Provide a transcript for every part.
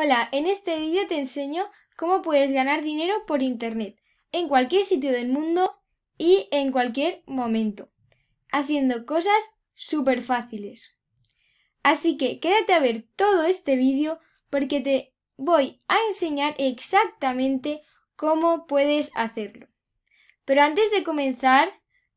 Hola, en este vídeo te enseño cómo puedes ganar dinero por internet en cualquier sitio del mundo y en cualquier momento, haciendo cosas súper fáciles. Así que quédate a ver todo este vídeo porque te voy a enseñar exactamente cómo puedes hacerlo. Pero antes de comenzar,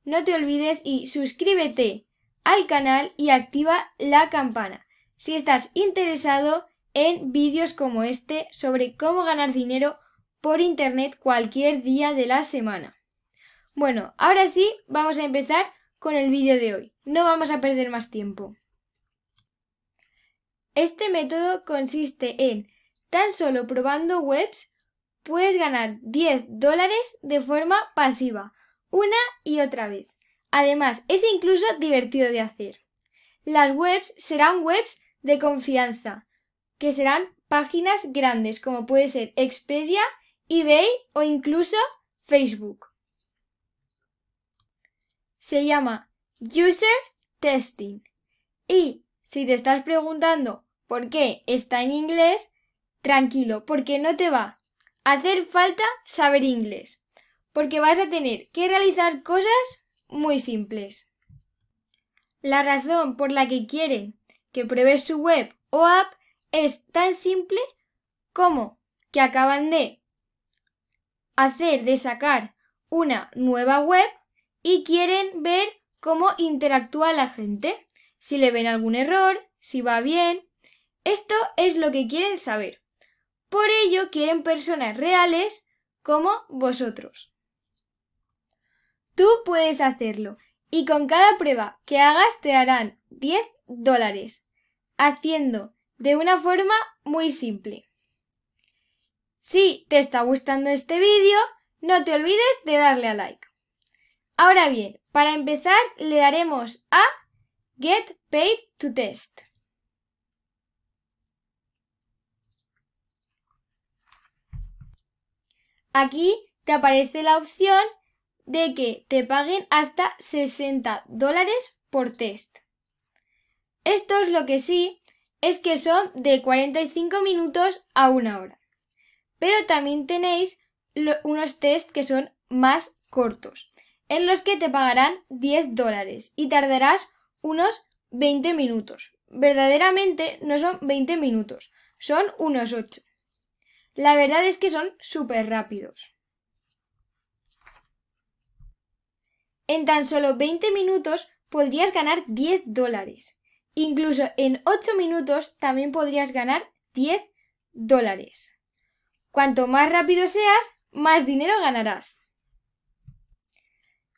no te olvides y suscríbete al canal y activa la campana si estás interesado en vídeos como este sobre cómo ganar dinero por Internet cualquier día de la semana. Bueno, ahora sí, vamos a empezar con el vídeo de hoy. No vamos a perder más tiempo. Este método consiste en, tan solo probando webs, puedes ganar 10 dólares de forma pasiva, una y otra vez. Además, es incluso divertido de hacer. Las webs serán webs de confianza, que serán páginas grandes como puede ser Expedia, eBay o incluso Facebook. Se llama User Testing. Y si te estás preguntando por qué está en inglés, tranquilo, porque no te va a hacer falta saber inglés, porque vas a tener que realizar cosas muy simples. La razón por la que quieren que pruebes su web o app es tan simple como que acaban de hacer de sacar una nueva web y quieren ver cómo interactúa la gente, si le ven algún error, si va bien. Esto es lo que quieren saber. Por ello quieren personas reales como vosotros. Tú puedes hacerlo y con cada prueba que hagas te harán 10 dólares. Haciendo de una forma muy simple. Si te está gustando este vídeo, no te olvides de darle a like. Ahora bien, para empezar le daremos a Get Paid to Test. Aquí te aparece la opción de que te paguen hasta 60 dólares por test. Esto es lo que sí es que son de 45 minutos a una hora. Pero también tenéis unos test que son más cortos, en los que te pagarán 10 dólares y tardarás unos 20 minutos. Verdaderamente no son 20 minutos, son unos 8. La verdad es que son súper rápidos. En tan solo 20 minutos podrías ganar 10 dólares. Incluso en 8 minutos también podrías ganar 10 dólares. Cuanto más rápido seas, más dinero ganarás.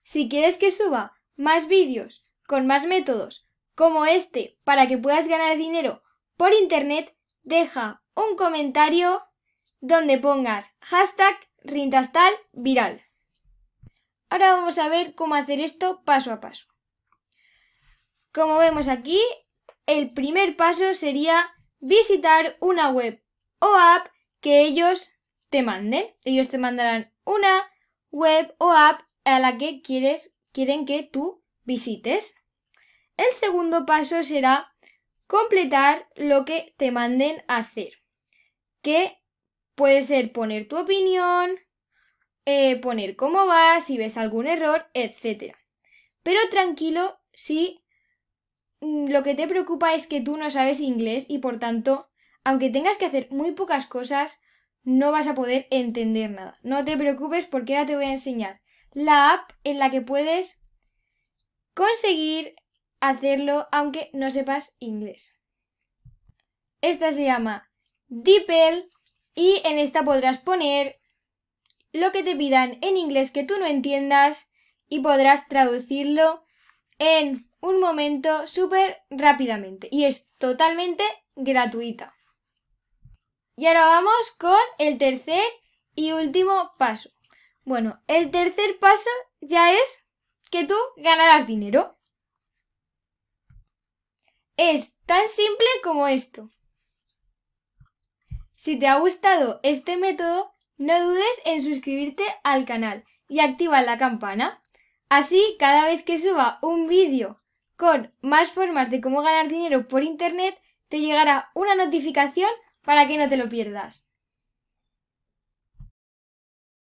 Si quieres que suba más vídeos con más métodos como este para que puedas ganar dinero por internet, deja un comentario donde pongas hashtag rintastal viral. Ahora vamos a ver cómo hacer esto paso a paso. Como vemos aquí, el primer paso sería visitar una web o app que ellos te manden. Ellos te mandarán una web o app a la que quieres, quieren que tú visites. El segundo paso será completar lo que te manden hacer, que puede ser poner tu opinión, eh, poner cómo vas, si ves algún error, etc. Pero tranquilo si Mm, lo que te preocupa es que tú no sabes inglés y por tanto, aunque tengas que hacer muy pocas cosas, no vas a poder entender nada. No te preocupes porque ahora te voy a enseñar la app en la que puedes conseguir hacerlo aunque no sepas inglés. Esta se llama DeepL y en esta podrás poner lo que te pidan en inglés que tú no entiendas y podrás traducirlo en un momento súper rápidamente y es totalmente gratuita. Y ahora vamos con el tercer y último paso. Bueno, el tercer paso ya es que tú ganarás dinero. Es tan simple como esto. Si te ha gustado este método, no dudes en suscribirte al canal y activar la campana. Así, cada vez que suba un vídeo con más formas de cómo ganar dinero por Internet, te llegará una notificación para que no te lo pierdas.